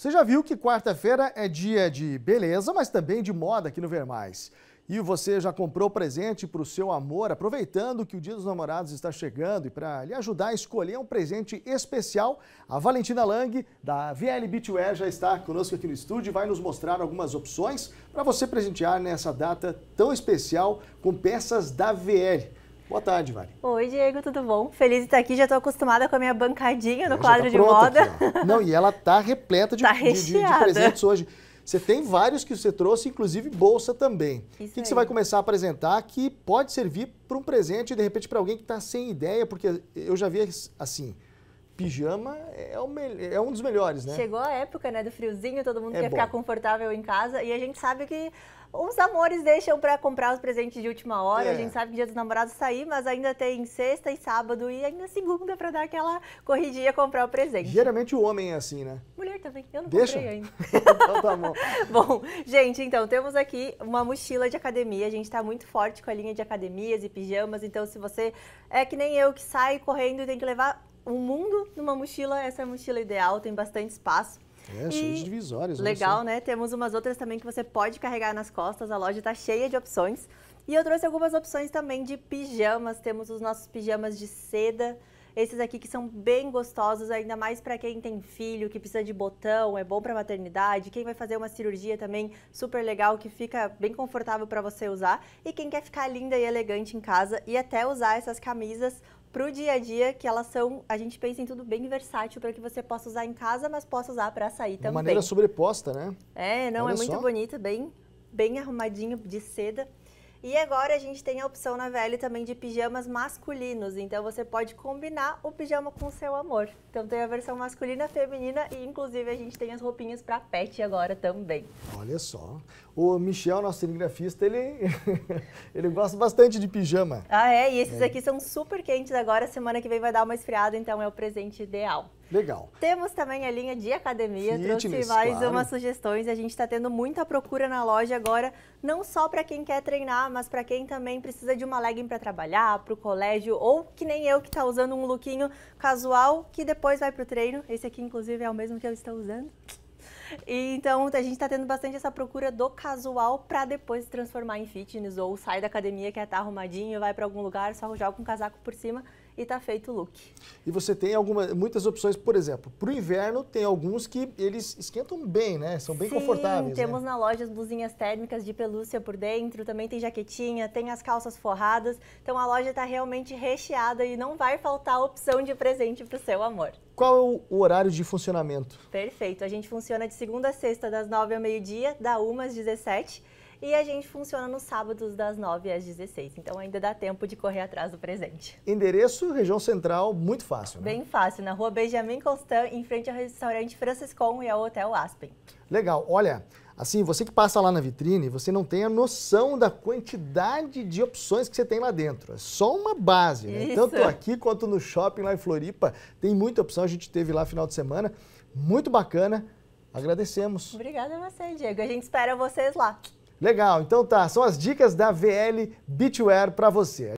Você já viu que quarta-feira é dia de beleza, mas também de moda aqui no Ver Mais. E você já comprou presente para o seu amor, aproveitando que o Dia dos Namorados está chegando e para lhe ajudar a escolher um presente especial, a Valentina Lang, da VL Beachwear, já está conosco aqui no estúdio e vai nos mostrar algumas opções para você presentear nessa data tão especial com peças da VL. Boa tarde, vale. Oi, Diego, tudo bom? Feliz de estar aqui, já estou acostumada com a minha bancadinha no quadro tá de moda. Aqui, Não, e ela tá repleta de, tá de, de, de presentes hoje. Você tem vários que você trouxe, inclusive bolsa também. o que, que, você vai começar a apresentar que pode servir para um presente, de repente, para alguém que está sem ideia, porque eu já vi assim, pijama é, o é um dos melhores, né? Chegou a época, né, do friozinho, todo mundo é quer bom. ficar confortável em casa e a gente sabe que os amores deixam para comprar os presentes de última hora. É. A gente sabe que dia dos namorados sair, tá mas ainda tem sexta e sábado e ainda segunda para dar aquela corridinha comprar o presente. Geralmente o homem é assim, né? Mulher também. Eu não Deixa. comprei ainda. então tá bom. bom, gente, então temos aqui uma mochila de academia. A gente está muito forte com a linha de academias e pijamas. Então, se você é que nem eu que sai correndo e tem que levar o mundo numa mochila, essa é a mochila ideal, tem bastante espaço. É, e cheio de divisórias. Legal, né? Temos umas outras também que você pode carregar nas costas, a loja está cheia de opções. E eu trouxe algumas opções também de pijamas, temos os nossos pijamas de seda, esses aqui que são bem gostosos, ainda mais para quem tem filho, que precisa de botão, é bom para maternidade, quem vai fazer uma cirurgia também, super legal, que fica bem confortável para você usar, e quem quer ficar linda e elegante em casa e até usar essas camisas para o dia a dia, que elas são, a gente pensa em tudo bem versátil para que você possa usar em casa, mas possa usar para sair também. De maneira sobreposta, né? É, não, é Olha é muito bonito, bem, bem arrumadinho de seda. E agora a gente tem a opção na VL também de pijamas masculinos, então você pode combinar o pijama com o seu amor. Então tem a versão masculina, feminina e inclusive a gente tem as roupinhas para pet agora também. Olha só. O Michel, nosso cinegrafista, ele, ele gosta bastante de pijama. Ah é? E esses é. aqui são super quentes agora, semana que vem vai dar uma esfriada, então é o presente ideal. Legal. Temos também a linha de academia, Fitness, trouxe mais claro. umas sugestões. A gente está tendo muita procura na loja agora, não só para quem quer treinar, mas para quem também precisa de uma legging para trabalhar, para o colégio, ou que nem eu que está usando um lookinho casual que depois vai para o treino. Esse aqui, inclusive, é o mesmo que eu estou usando. E, então a gente está tendo bastante essa procura do casual para depois se transformar em fitness ou sai da academia que estar tá arrumadinho, vai para algum lugar, só joga um casaco por cima e tá feito o look. E você tem algumas, muitas opções, por exemplo, para o inverno tem alguns que eles esquentam bem, né? São bem Sim, confortáveis. Né? Temos né? na loja as blusinhas térmicas de pelúcia por dentro, também tem jaquetinha, tem as calças forradas. Então a loja está realmente recheada e não vai faltar opção de presente para o seu amor. Qual é o horário de funcionamento? Perfeito. A gente funciona de segunda a sexta, das nove ao meio-dia, da 1 às 17 e a gente funciona nos sábados das 9 às 16. Então ainda dá tempo de correr atrás do presente. Endereço, região central, muito fácil, né? Bem fácil, na rua Benjamin Constant, em frente ao restaurante Franciscon e ao Hotel Aspen. Legal. Olha, assim, você que passa lá na vitrine, você não tem a noção da quantidade de opções que você tem lá dentro. É só uma base, né? Isso. Tanto aqui quanto no shopping lá em Floripa, tem muita opção. A gente teve lá final de semana. Muito bacana. Agradecemos. Obrigada a você, Diego. A gente espera vocês lá. Legal, então tá, são as dicas da VL Bitware para você.